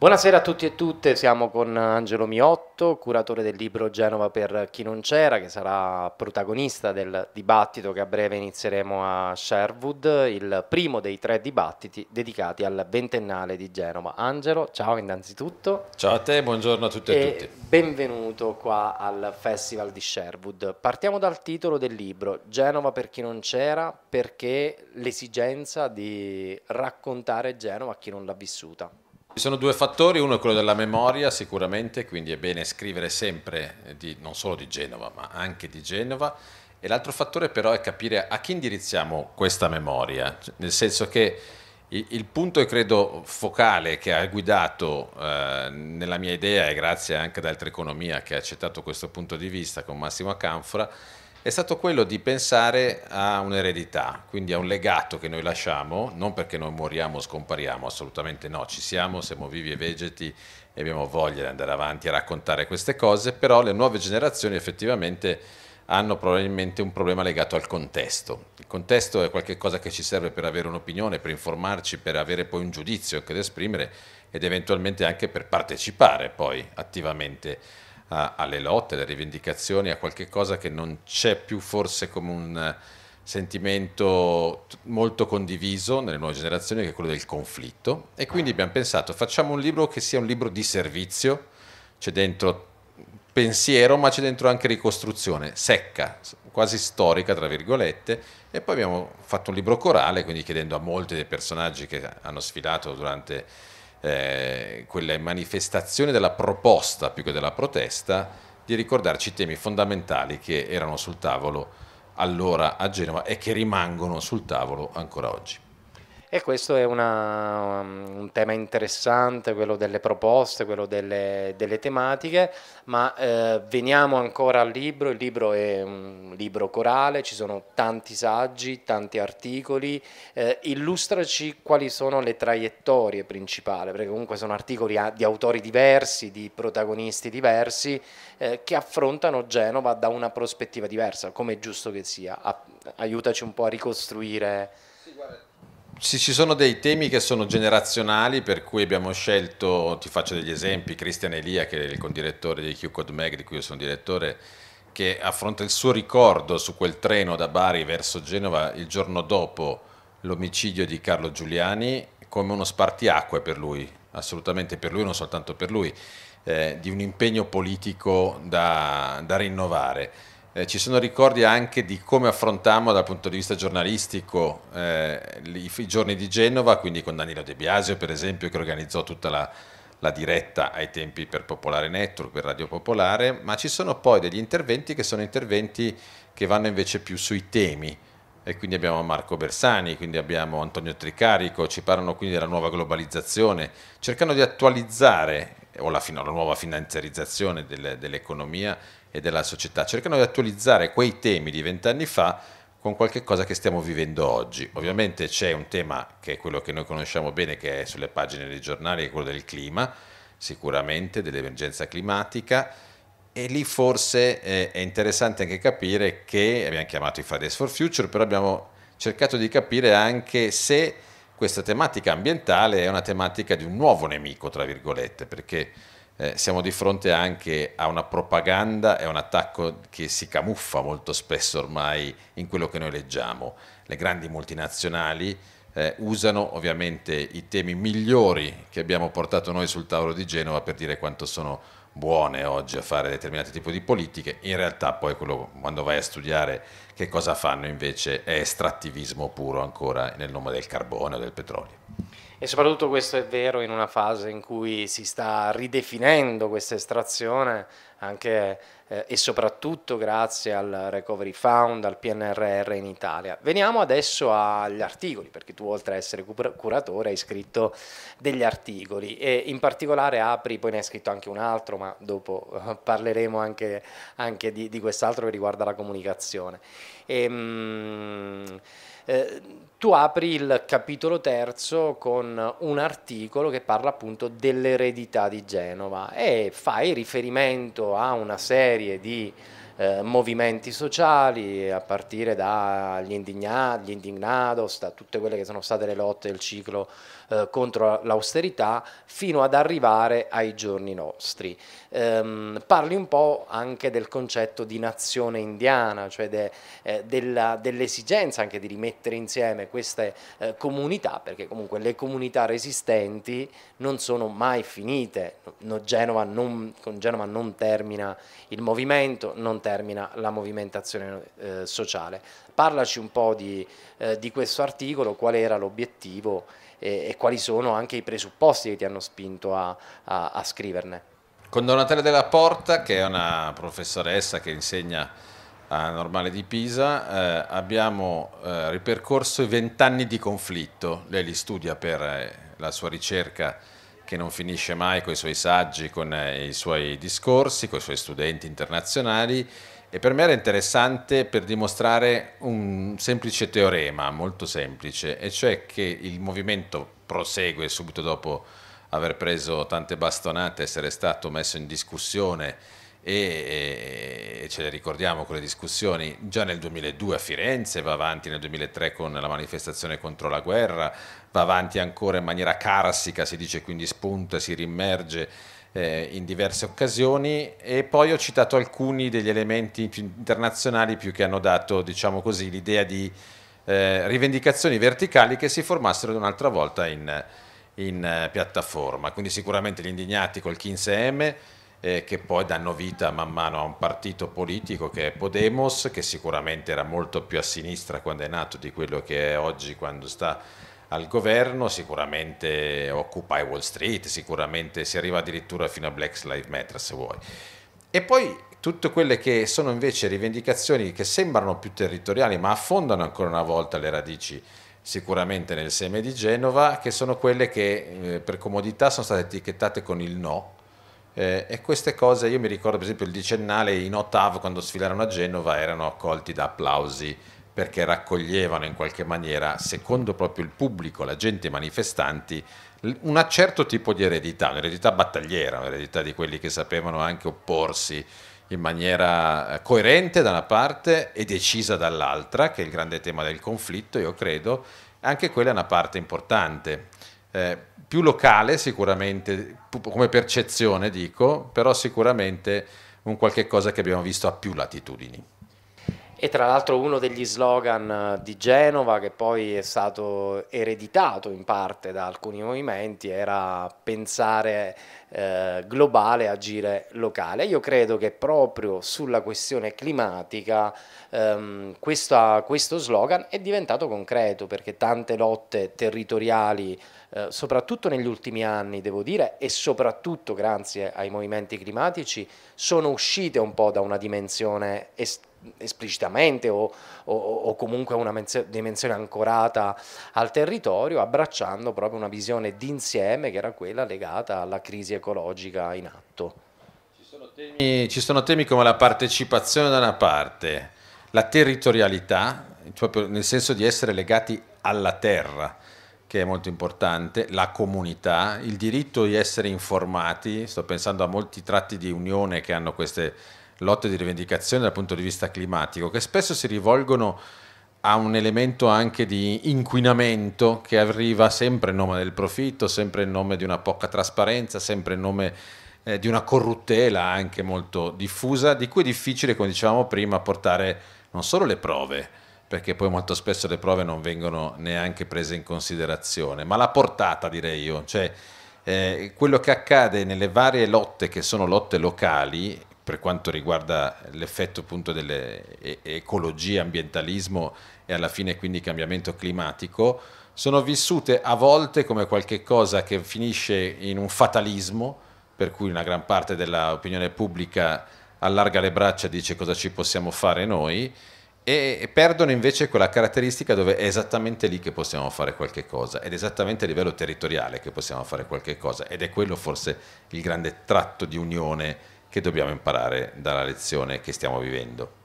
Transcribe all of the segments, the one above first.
Buonasera a tutti e tutte, siamo con Angelo Miotto, curatore del libro Genova per chi non c'era, che sarà protagonista del dibattito che a breve inizieremo a Sherwood, il primo dei tre dibattiti dedicati al ventennale di Genova. Angelo, ciao innanzitutto. Ciao a te, buongiorno a tutti e, e tutti. Benvenuto qua al Festival di Sherwood. Partiamo dal titolo del libro, Genova per chi non c'era, perché l'esigenza di raccontare Genova a chi non l'ha vissuta. Ci sono due fattori, uno è quello della memoria sicuramente, quindi è bene scrivere sempre eh, di, non solo di Genova ma anche di Genova e l'altro fattore però è capire a chi indirizziamo questa memoria, cioè, nel senso che il punto, credo, focale che ha guidato eh, nella mia idea e grazie anche ad Altra Economia che ha accettato questo punto di vista con Massimo Canfora è stato quello di pensare a un'eredità, quindi a un legato che noi lasciamo, non perché noi moriamo o scompariamo, assolutamente no, ci siamo, siamo vivi e vegeti e abbiamo voglia di andare avanti a raccontare queste cose, però le nuove generazioni effettivamente hanno probabilmente un problema legato al contesto. Il contesto è qualcosa che ci serve per avere un'opinione, per informarci, per avere poi un giudizio che da esprimere ed eventualmente anche per partecipare poi attivamente a, alle lotte, alle rivendicazioni, a qualche cosa che non c'è più forse come un eh, sentimento molto condiviso nelle nuove generazioni che è quello del conflitto e quindi abbiamo pensato facciamo un libro che sia un libro di servizio, c'è dentro pensiero, ma c'è dentro anche ricostruzione secca, quasi storica, tra virgolette, e poi abbiamo fatto un libro corale, quindi chiedendo a molti dei personaggi che hanno sfilato durante eh, quella manifestazione della proposta più che della protesta di ricordarci i temi fondamentali che erano sul tavolo allora a Genova e che rimangono sul tavolo ancora oggi. E questo è una, um, un tema interessante, quello delle proposte, quello delle, delle tematiche, ma eh, veniamo ancora al libro, il libro è un libro corale, ci sono tanti saggi, tanti articoli, eh, illustraci quali sono le traiettorie principali, perché comunque sono articoli di autori diversi, di protagonisti diversi, eh, che affrontano Genova da una prospettiva diversa, come è giusto che sia, a, aiutaci un po' a ricostruire sì, ci sono dei temi che sono generazionali, per cui abbiamo scelto, ti faccio degli esempi, Cristian Elia, che è il condirettore di Q-Code Mag, di cui io sono direttore, che affronta il suo ricordo su quel treno da Bari verso Genova il giorno dopo l'omicidio di Carlo Giuliani come uno spartiacque per lui, assolutamente per lui, non soltanto per lui, eh, di un impegno politico da, da rinnovare. Eh, ci sono ricordi anche di come affrontammo dal punto di vista giornalistico eh, i, i, giorni di Genova, quindi con Danilo De Biasio per esempio che organizzò tutta la, la, diretta ai tempi per Popolare Network, per Radio Popolare, ma ci sono poi degli interventi che sono interventi che vanno invece più sui temi. E quindi abbiamo Marco Bersani, quindi abbiamo Antonio Tricarico, ci parlano quindi della nuova globalizzazione, cercano di attualizzare o la, la, nuova finanziarizzazione del, dell'economia e della società, cercano di attualizzare quei temi di vent'anni fa con qualche cosa che stiamo vivendo oggi. Ovviamente c'è un tema che è quello che noi conosciamo bene, che è sulle pagine dei giornali, che è quello del clima, sicuramente, dell'emergenza climatica. E lì forse eh, è interessante anche capire che abbiamo chiamato i Fridays for Future, però abbiamo cercato di capire anche se questa tematica ambientale è una tematica di un nuovo nemico, tra virgolette, perché eh, siamo di fronte anche a una propaganda e a un attacco che si camuffa molto spesso ormai in quello che noi leggiamo. Le grandi multinazionali eh, usano ovviamente i temi migliori che abbiamo portato noi sul tavolo di Genova per dire quanto sono buone oggi a fare determinati tipi di politiche, in realtà poi quello, quando vai a studiare che cosa fanno invece è estrattivismo puro ancora nel nome del carbone o del petrolio. E soprattutto questo è vero in una fase in cui si sta ridefinendo questa estrazione anche eh, e soprattutto grazie al Recovery Fund, al PNRR in Italia. Veniamo adesso agli articoli, perché tu oltre a essere curatore hai scritto degli articoli e in particolare apri, poi ne hai scritto anche un altro, ma dopo eh, parleremo anche, anche di, di quest'altro che riguarda la comunicazione. E, ehm, mh, eh, tu apri il capitolo terzo con un articolo che parla appunto dell'eredità di Genova e fai riferimento a una serie di eh, movimenti sociali, a partire dagli indignados, da tutte quelle che sono state le lotte del ciclo eh, contro l'austerità fino ad arrivare ai giorni nostri. Ehm, parli un po' anche del concetto di nazione indiana, cioè de, eh, dell'esigenza anche di rimettere insieme queste eh, comunità, perché comunque le comunità resistenti non sono mai finite, no, Genova non, con Genova non termina il movimento, non termina la movimentazione eh, sociale. Parlaci un po' di, eh, di questo articolo, qual era l'obiettivo e, e quali sono anche i presupposti che ti hanno spinto a, a, a scriverne. Con Donatella Della Porta, che è una professoressa che insegna a Normale di Pisa, eh, abbiamo eh, ripercorso i vent'anni di conflitto. Lei li studia per eh, la sua ricerca che non finisce mai con i suoi saggi, con eh, i suoi discorsi, con i suoi studenti internazionali e per me era interessante per dimostrare un semplice teorema, molto semplice, e cioè che il movimento prosegue subito dopo aver preso tante bastonate, essere stato messo in discussione e, e ce le ricordiamo quelle discussioni già nel 2002 a Firenze, va avanti nel 2003 con la manifestazione contro la guerra, va avanti ancora in maniera carsica, si dice quindi spunta, si rimerge eh, in diverse occasioni e poi ho citato alcuni degli elementi più internazionali più che hanno dato diciamo così, l'idea di eh, rivendicazioni verticali che si formassero un'altra volta in, in eh, piattaforma. Quindi sicuramente gli indignati col 15M eh, che poi danno vita man mano a un partito politico che è Podemos, che sicuramente era molto più a sinistra quando è nato di quello che è oggi quando sta al governo, sicuramente Occupy Wall Street, sicuramente si arriva addirittura fino a Black Lives Matter se vuoi. E poi tutte quelle che sono invece rivendicazioni che sembrano più territoriali ma affondano ancora una volta le radici sicuramente nel seme di Genova, che sono quelle che eh, per comodità sono state etichettate con il no. Eh, e queste cose, io mi ricordo per esempio il decennale in Ottav quando sfilarono a Genova erano accolti da applausi perché raccoglievano in qualche maniera, secondo proprio il pubblico, la gente, i manifestanti, un certo tipo di eredità, un'eredità battagliera, un'eredità di quelli che sapevano anche opporsi in maniera eh, coerente da una parte e decisa dall'altra, che è il grande tema del conflitto, io credo, anche quella è una parte importante. Eh, più locale sicuramente, come percezione dico, però sicuramente un qualche cosa che abbiamo visto a più latitudini. E tra l'altro uno degli slogan eh, di Genova, che poi è stato ereditato in parte da alcuni movimenti, era pensare eh, globale agire locale. Io credo che proprio sulla questione climatica ehm, questa, questo slogan è diventato concreto perché tante lotte territoriali, eh, soprattutto negli ultimi anni devo dire e soprattutto grazie ai movimenti climatici, sono uscite un po' da una dimensione esterna esplicitamente o, o, o, comunque una dimensione ancorata al territorio, abbracciando proprio una visione d'insieme che era quella legata alla crisi ecologica in atto. Ci sono temi, ci sono temi come la partecipazione da una parte, la territorialità, proprio nel senso di essere legati alla terra, che è molto importante, la comunità, il diritto di essere informati, sto pensando a molti tratti di unione che hanno queste lotte di rivendicazione dal punto di vista climatico, che spesso si rivolgono ha un elemento anche di inquinamento che arriva sempre in nome del profitto, sempre in nome di una poca trasparenza, sempre in nome eh, di una corruttela anche molto diffusa, di cui è difficile, come dicevamo prima, portare non solo le prove, perché poi molto spesso le prove non vengono neanche prese in considerazione, ma la portata direi io, cioè eh, quello che accade nelle varie lotte che sono lotte locali, per quanto riguarda l'effetto appunto dell'ecologia, ambientalismo e alla fine quindi cambiamento climatico, sono vissute a volte come qualcosa che finisce in un fatalismo, per cui una gran parte dell'opinione pubblica allarga le braccia e dice cosa ci possiamo fare noi, e perdono invece quella caratteristica dove è esattamente lì che possiamo fare qualche cosa ed è esattamente a livello territoriale che possiamo fare qualche cosa ed è quello forse il grande tratto di unione che dobbiamo imparare dalla lezione che stiamo vivendo.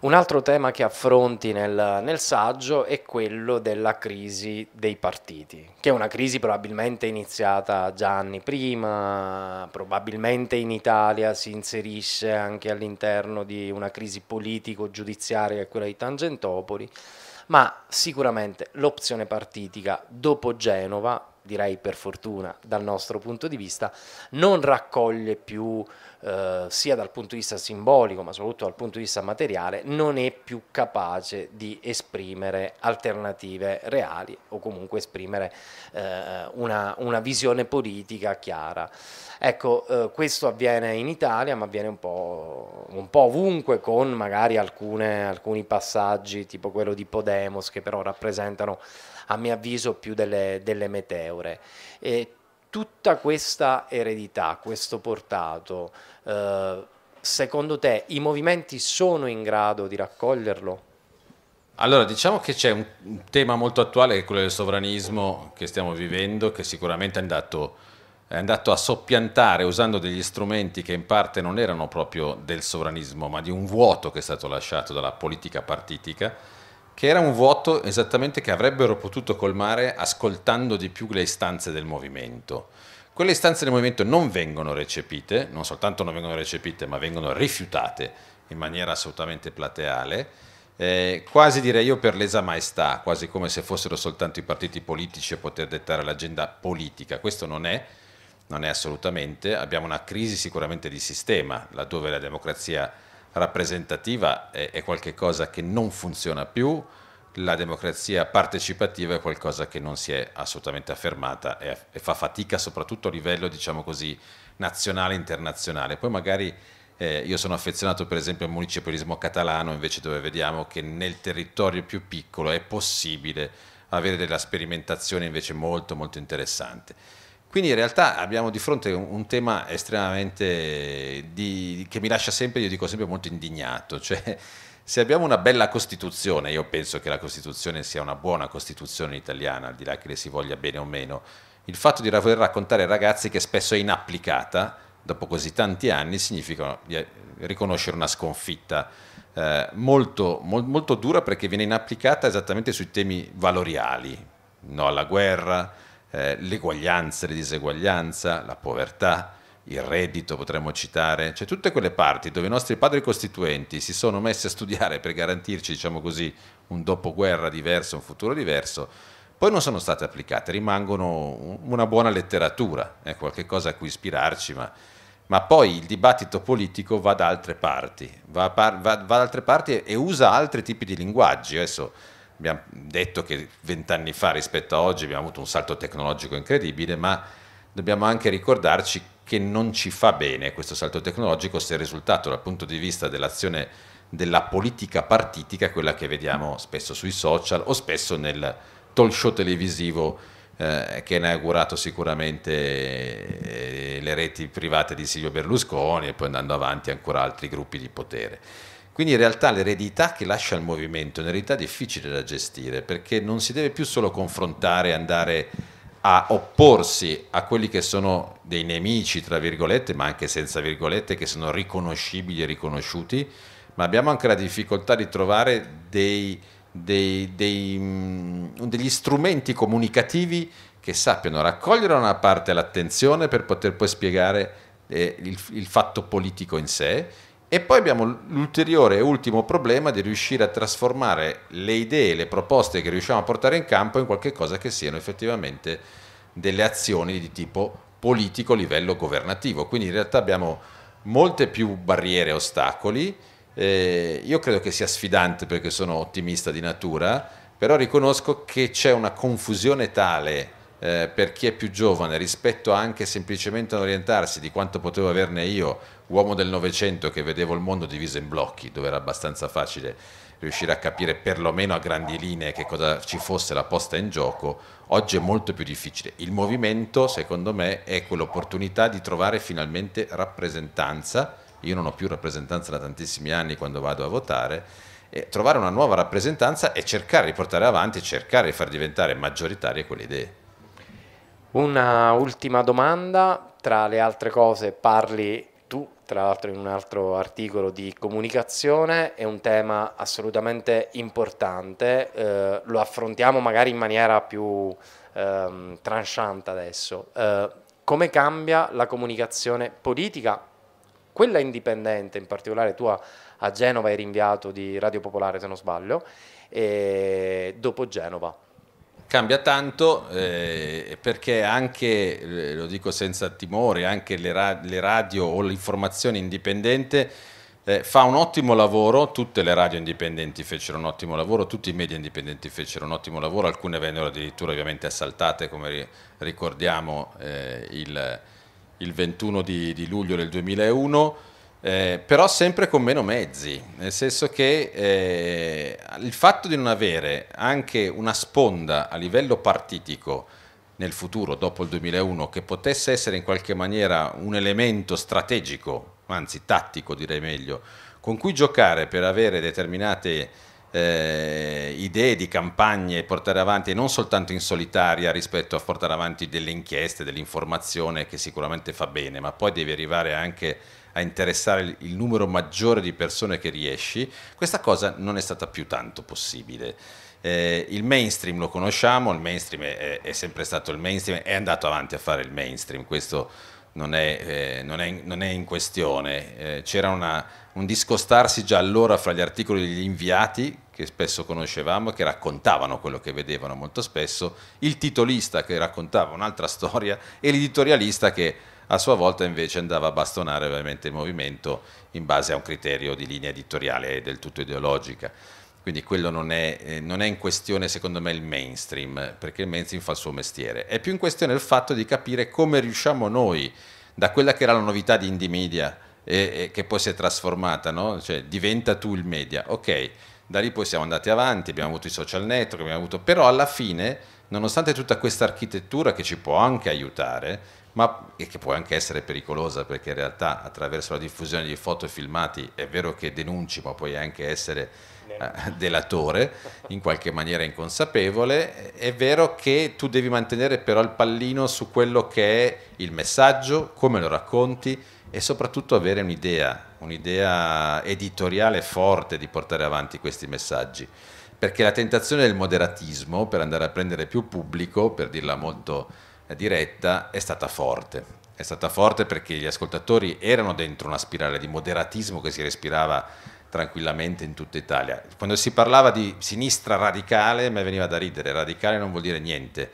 Un altro tema che affronti nel, nel, saggio è quello della crisi dei partiti, che è una crisi probabilmente iniziata già anni prima, probabilmente in Italia si inserisce anche all'interno di una crisi politico-giudiziaria, quella di Tangentopoli, ma sicuramente l'opzione partitica dopo Genova, direi per fortuna dal nostro punto di vista, non raccoglie più eh, sia dal punto di vista simbolico ma soprattutto dal punto di vista materiale, non è più capace di esprimere alternative reali o comunque esprimere eh, una, una, visione politica chiara. Ecco, eh, questo avviene in Italia ma avviene un po', un po ovunque con magari alcune, alcuni passaggi tipo quello di Podemos che però rappresentano a mio avviso più delle, delle meteore. E tutta questa eredità, questo portato, eh, secondo te i movimenti sono in grado di raccoglierlo? Allora, diciamo che c'è un, tema molto attuale che è quello del sovranismo che stiamo vivendo, che sicuramente è andato, è andato a soppiantare usando degli strumenti che in parte non erano proprio del sovranismo, ma di un vuoto che è stato lasciato dalla politica partitica che era un vuoto esattamente che avrebbero potuto colmare ascoltando di più le istanze del movimento. Quelle istanze del movimento non vengono recepite, non soltanto non vengono recepite, ma vengono rifiutate in maniera assolutamente plateale, eh, quasi direi io per lesa maestà, quasi come se fossero soltanto i partiti politici a poter dettare l'agenda politica. Questo non è, non è assolutamente, abbiamo una crisi sicuramente di sistema, laddove la democrazia rappresentativa è, è qualcosa che non funziona più, la democrazia partecipativa è qualcosa che non si è assolutamente affermata e, e fa fatica soprattutto a livello, diciamo così, nazionale e internazionale. Poi magari eh, io sono affezionato per esempio al municipalismo catalano, invece dove vediamo che nel territorio più piccolo è possibile avere della sperimentazione invece molto molto interessante. Quindi in realtà abbiamo di fronte un, un tema estremamente di, che mi lascia sempre, io dico sempre molto indignato, cioè se abbiamo una bella Costituzione, io penso che la Costituzione sia una buona Costituzione italiana, al di là che le si voglia bene o meno, il fatto di voler raccontare ai ragazzi che spesso è inapplicata, dopo così tanti anni, significa eh, riconoscere una sconfitta eh, molto, mo- molto dura perché viene inapplicata esattamente sui temi valoriali, no alla guerra, eh, l'eguaglianza, le diseguaglianza, la povertà, il reddito potremmo citare, cioè tutte quelle parti dove i nostri padri costituenti si sono messi a studiare per garantirci, diciamo così, un dopoguerra diverso, un futuro diverso, poi non sono state applicate, rimangono una buona letteratura, è eh, qualcosa a cui ispirarci, ma, ma, poi il dibattito politico va da altre parti, va, par, va, va da altre parti e, e usa altri tipi di linguaggi. Adesso, abbiamo detto che vent'anni fa rispetto a oggi abbiamo avuto un salto tecnologico incredibile, ma dobbiamo anche ricordarci che non ci fa bene questo salto tecnologico se il risultato dal punto di vista dell'azione della politica partitica è quella che vediamo spesso sui social o spesso nel talk show televisivo eh, che ha inaugurato sicuramente eh, le reti private di Silvio Berlusconi e poi andando avanti ancora altri gruppi di potere. Quindi in realtà l'eredità che lascia il movimento è un'eredità difficile da gestire perché non si deve più solo confrontare e andare a opporsi a quelli che sono dei nemici, tra virgolette, ma anche senza virgolette, che sono riconoscibili e riconosciuti, ma abbiamo anche la difficoltà di trovare dei, dei, dei, mm, degli strumenti comunicativi che sappiano raccogliere da una parte l'attenzione per poter poi spiegare eh, il, il fatto politico in sé e poi abbiamo l'ulteriore e ultimo problema di riuscire a trasformare le idee, le proposte che riusciamo a portare in campo in qualcosa che siano effettivamente delle azioni di tipo politico a livello governativo. Quindi in realtà abbiamo molte più barriere e ostacoli. Eh, io credo che sia sfidante perché sono ottimista di natura, però riconosco che c'è una confusione tale eh, per chi è più giovane rispetto anche semplicemente ad orientarsi di quanto potevo averne io, uomo del Novecento che vedevo il mondo diviso in blocchi, dove era abbastanza facile riuscire a capire perlomeno a grandi linee che cosa ci fosse la posta in gioco, oggi è molto più difficile. Il movimento, secondo me, è quell'opportunità di trovare finalmente rappresentanza. Io non ho più rappresentanza da tantissimi anni quando vado a votare, E trovare una nuova rappresentanza e cercare di portare avanti, cercare di far diventare maggioritarie quelle idee. Una ultima domanda, tra le altre cose parli tu, tra l'altro in un altro articolo di comunicazione, è un tema assolutamente importante, eh, lo affrontiamo magari in maniera più eh, tranchante adesso. Eh, come cambia la comunicazione politica, quella indipendente in particolare, tu a, a Genova eri inviato di Radio Popolare se non sbaglio, e dopo Genova? Cambia tanto eh, perché anche, eh, lo dico senza timore, anche le, ra le radio o l'informazione indipendente eh, fa un ottimo lavoro, tutte le radio indipendenti fecero un ottimo lavoro, tutti i media indipendenti fecero un ottimo lavoro, alcune vennero addirittura ovviamente assaltate, come ri ricordiamo eh, il, il, 21 di, di, luglio del 2001, eh, però sempre con meno mezzi, nel senso che eh, il fatto di non avere anche una sponda a livello partitico nel futuro, dopo il 2001, che potesse essere in qualche maniera un elemento strategico, anzi tattico direi meglio, con cui giocare per avere determinate eh, idee di campagne portare avanti, non soltanto in solitaria rispetto a portare avanti delle inchieste, dell'informazione che sicuramente fa bene, ma poi devi arrivare anche a interessare il numero maggiore di persone che riesci, questa cosa non è stata più tanto possibile. Eh, il mainstream lo conosciamo, il mainstream è, è, sempre stato il mainstream, è andato avanti a fare il mainstream, questo non è, eh, non è, non è in questione. Eh, c'era una, un discostarsi già allora fra gli articoli degli inviati, che spesso conoscevamo, che raccontavano quello che vedevano molto spesso, il titolista che raccontava un'altra storia e l'editorialista che a sua volta invece andava a bastonare ovviamente il movimento in base a un criterio di linea editoriale del tutto ideologica. Quindi quello non è, eh, non è in questione secondo me il mainstream, perché il mainstream fa il suo mestiere. È più in questione il fatto di capire come riusciamo noi, da quella che era la novità di Indie Media, e, e che poi si è trasformata, no? cioè diventa tu il media. Ok, da lì poi siamo andati avanti, abbiamo avuto i social network, abbiamo avuto... però alla fine, nonostante tutta questa architettura che ci può anche aiutare, ma che può anche essere pericolosa perché in realtà attraverso la diffusione di foto e filmati è vero che denunci, ma puoi anche essere eh, delatore in qualche maniera inconsapevole, è vero che tu devi mantenere però il pallino su quello che è il messaggio, come lo racconti e soprattutto avere un'idea, un'idea editoriale forte di portare avanti questi messaggi perché la tentazione del moderatismo per andare a prendere più pubblico, per dirla molto diretta è stata forte. È stata forte perché gli ascoltatori erano dentro una spirale di moderatismo che si respirava tranquillamente in tutta Italia. Quando si parlava di sinistra radicale, mi veniva da ridere, radicale non vuol dire niente.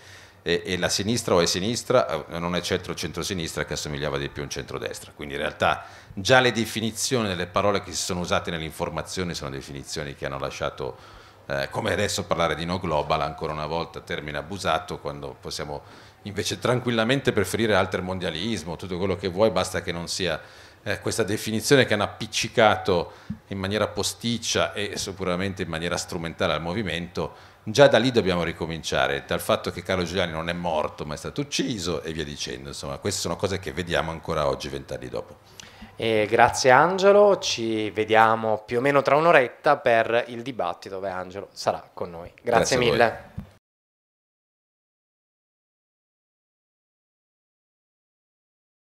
E, e la sinistra o è sinistra, eh, non è centro-centrosinistra che assomigliava di più a un centrodestra. Quindi in realtà già le definizioni delle parole che si sono usate nell'informazione sono definizioni che hanno lasciato eh, come adesso parlare di no global ancora una volta termine abusato quando possiamo invece tranquillamente preferire alter mondialismo tutto quello che vuoi, basta che non sia eh, questa definizione che hanno appiccicato in maniera posticcia e sicuramente in maniera strumentale al movimento. Già da lì dobbiamo ricominciare, dal fatto che Carlo Giuliani non è morto ma è stato ucciso e via dicendo, insomma queste sono cose che vediamo ancora oggi, vent'anni dopo. E grazie Angelo, ci vediamo più o meno tra un'oretta per il dibattito dove Angelo sarà con noi. Grazie, grazie mille.